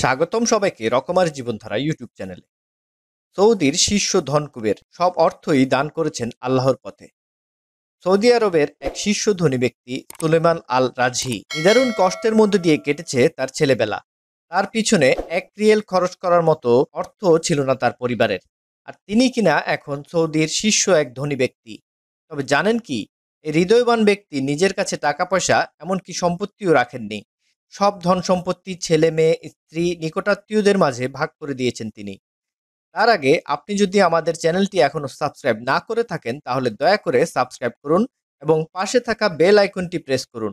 স্বাগতম সবাইকে রকমার জীবনধারা ইউটিউব চ্যানেলে সৌদির শীর্ষ ধনকুবের সব অর্থই দান করেছেন আল্লাহর পথে সৌদি আরবের এক শীর্ষ ধনী ব্যক্তি সুলেমান আল রাজহি নিদারুণ কষ্টের মধ্যে দিয়ে কেটেছে তার ছেলেবেলা তার পিছনে এক রিয়েল খরচ করার মতো অর্থ ছিল না তার পরিবারের আর তিনি কিনা এখন সৌদির শীর্ষ এক ধনী ব্যক্তি তবে জানেন কি এই হৃদয়বান ব্যক্তি নিজের কাছে টাকা পয়সা এমনকি সম্পত্তিও রাখেননি সব ধন সম্পত্তি ছেলে মেয়ে স্ত্রী নিকটাত্মীয়দের মাঝে ভাগ করে দিয়েছেন তিনি তার আগে আপনি যদি আমাদের চ্যানেলটি এখনও সাবস্ক্রাইব না করে থাকেন তাহলে দয়া করে সাবস্ক্রাইব করুন এবং পাশে থাকা বেল আইকনটি প্রেস করুন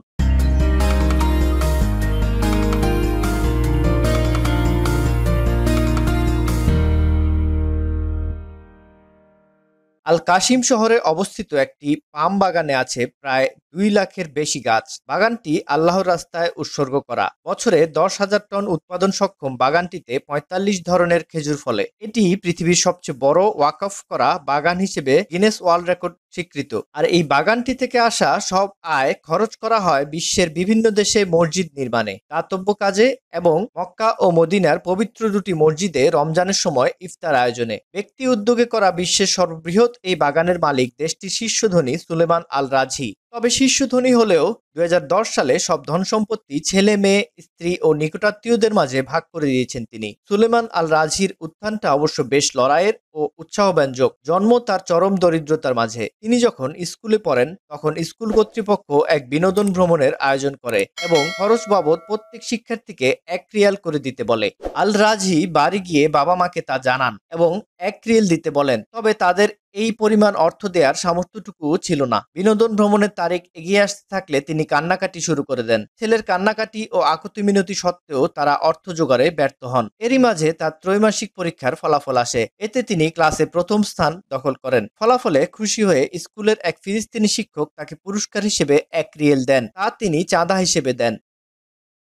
আল কাশিম শহরে অবস্থিত একটি পাম বাগানে আছে প্রায় দুই লাখের বেশি গাছ বাগানটি আল্লাহর রাস্তায় উৎসর্গ করা বছরে দশ হাজার টন উৎপাদন সক্ষম বাগানটিতে পঁয়তাল্লিশ ধরনের খেজুর ফলে এটি পৃথিবীর সবচেয়ে বড় ওয়াকফ করা বাগান হিসেবে গিনেস ওয়ার্ল্ড রেকর্ড স্বীকৃত আর এই বাগানটি থেকে আসা সব আয় খরচ করা হয় বিশ্বের বিভিন্ন দেশে মসজিদ নির্মাণে দাতব্য কাজে এবং মক্কা ও মদিনার পবিত্র দুটি মসজিদে রমজানের সময় ইফতার আয়োজনে ব্যক্তি উদ্যোগে করা বিশ্বের সর্ববৃহৎ এই বাগানের মালিক দেশটির শীর্ষ ধনী সুলেমান আল রাজি তবে ধনী হলেও দুই সালে সব ধন সম্পত্তি ছেলে মেয়ে স্ত্রী ও নিকটাত্মীয়দের মাঝে ভাগ করে দিয়েছেন তিনি সুলেমান আল রাজির উত্থানটা অবশ্য বেশ লড়াইয়ের ও উৎসাহব্যঞ্জক জন্ম তার চরম দরিদ্রতার মাঝে তিনি যখন স্কুলে পড়েন তখন স্কুল কর্তৃপক্ষ এক বিনোদন ভ্রমণের আয়োজন করে এবং খরচ বাবদ প্রত্যেক শিক্ষার্থীকে এক রিয়াল করে দিতে বলে আল রাজি বাড়ি গিয়ে বাবা মাকে তা জানান এবং এক রিয়েল দিতে বলেন তবে তাদের এই পরিমাণ অর্থ দেওয়ার সামর্থ্যটুকু ছিল না বিনোদন ভ্রমণের তারিখ এগিয়ে আসতে থাকলে তিনি তিনি কান্নাকাটি শুরু করে দেন ছেলের কান্নাকাটি ও আকুতি মিনতি সত্ত্বেও তারা অর্থ জোগাড়ে ব্যর্থ হন এরই মাঝে তার ত্রৈমাসিক পরীক্ষার ফলাফল আসে এতে তিনি ক্লাসে প্রথম স্থান দখল করেন ফলাফলে খুশি হয়ে স্কুলের এক ফিলিস্তিনি শিক্ষক তাকে পুরস্কার হিসেবে এক রিয়েল দেন তা তিনি চাঁদা হিসেবে দেন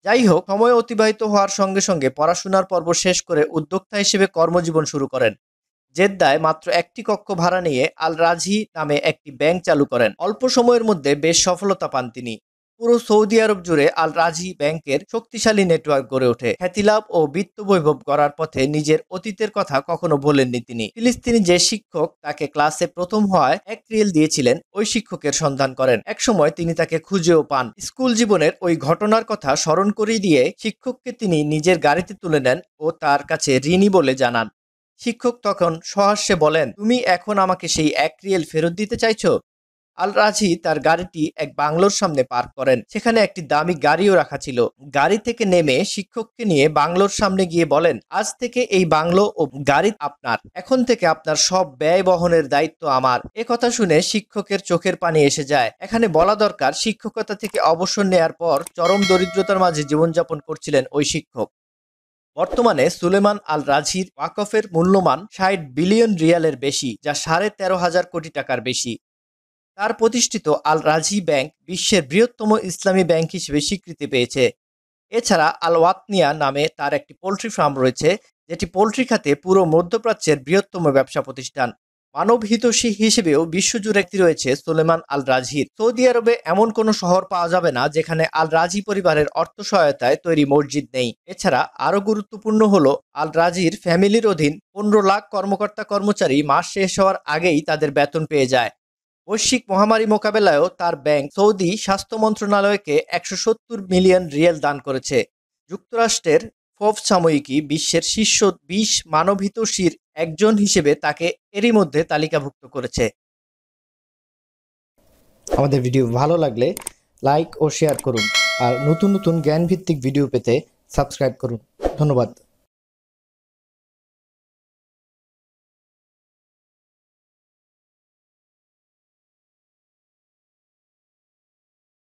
যাই হোক সময় অতিবাহিত হওয়ার সঙ্গে সঙ্গে পড়াশোনার পর্ব শেষ করে উদ্যোক্তা হিসেবে কর্মজীবন শুরু করেন জেদ্দায় মাত্র একটি কক্ষ ভাড়া নিয়ে আল রাজি নামে একটি ব্যাংক চালু করেন অল্প সময়ের মধ্যে বেশ সফলতা পান তিনি পুরো সৌদি আরব জুড়ে আল রাজি ব্যাংকের শক্তিশালী নেটওয়ার্ক গড়ে ওঠে খ্যাতিলাভ ও বিত্ত বৈভব করার পথে নিজের অতীতের কথা কখনো ভোলেননি তিনি ফিলিস্তিনি যে শিক্ষক তাকে ক্লাসে প্রথম হওয়ায় এক রিল দিয়েছিলেন ওই শিক্ষকের সন্ধান করেন এক সময় তিনি তাকে খুঁজেও পান স্কুল জীবনের ওই ঘটনার কথা স্মরণ করে দিয়ে শিক্ষককে তিনি নিজের গাড়িতে তুলে নেন ও তার কাছে ঋণী বলে জানান শিক্ষক তখন সহাস্যে বলেন তুমি এখন আমাকে সেই এক রিয়েল ফেরত দিতে চাইছো আল রাজি তার গাড়িটি এক বাংলোর সামনে পার্ক করেন সেখানে একটি দামি গাড়িও রাখা ছিল গাড়ি থেকে নেমে শিক্ষককে নিয়ে বাংলোর সামনে গিয়ে বলেন আজ থেকে এই বাংলো ও গাড়ি আপনার এখন থেকে আপনার সব ব্যয় বহনের দায়িত্ব আমার এ কথা শুনে শিক্ষকের চোখের পানি এসে যায় এখানে বলা দরকার শিক্ষকতা থেকে অবসর নেয়ার পর চরম দরিদ্রতার মাঝে জীবনযাপন করছিলেন ওই শিক্ষক বর্তমানে সুলেমান আল রাজির ওয়াকফের মূল্যমান ষাট বিলিয়ন রিয়ালের বেশি যা সাড়ে তেরো হাজার কোটি টাকার বেশি তার প্রতিষ্ঠিত আল রাজি ব্যাংক বিশ্বের বৃহত্তম ইসলামী ব্যাংক হিসেবে স্বীকৃতি পেয়েছে এছাড়া আল ওয়াতনিয়া নামে তার একটি পোলট্রি ফার্ম রয়েছে যেটি পোলট্রি খাতে পুরো মধ্যপ্রাচ্যের বৃহত্তম ব্যবসা প্রতিষ্ঠান মানব হিসেবেও বিশ্বজুড়ে একটি রয়েছে সুলেমান আল রাজহির সৌদি আরবে এমন কোনো শহর পাওয়া যাবে না যেখানে আল রাজি পরিবারের অর্থ সহায়তায় তৈরি মসজিদ নেই এছাড়া আরও গুরুত্বপূর্ণ হল আল রাজির ফ্যামিলির অধীন পনেরো লাখ কর্মকর্তা কর্মচারী মাস শেষ হওয়ার আগেই তাদের বেতন পেয়ে যায় বৈশ্বিক মহামারী মোকাবেলায়ও তার ব্যাংক সৌদি স্বাস্থ্য মন্ত্রণালয়কে একশো সত্তর মিলিয়ন রিয়েল দান করেছে যুক্তরাষ্ট্রের ফোফ সাময়িকী বিশ্বের শীর্ষ বিশ মানবহিতৈষীর একজন হিসেবে তাকে এরই মধ্যে তালিকাভুক্ত করেছে আমাদের ভিডিও ভালো লাগলে লাইক ও শেয়ার করুন আর নতুন নতুন জ্ঞানভিত্তিক ভিডিও পেতে সাবস্ক্রাইব করুন ধন্যবাদ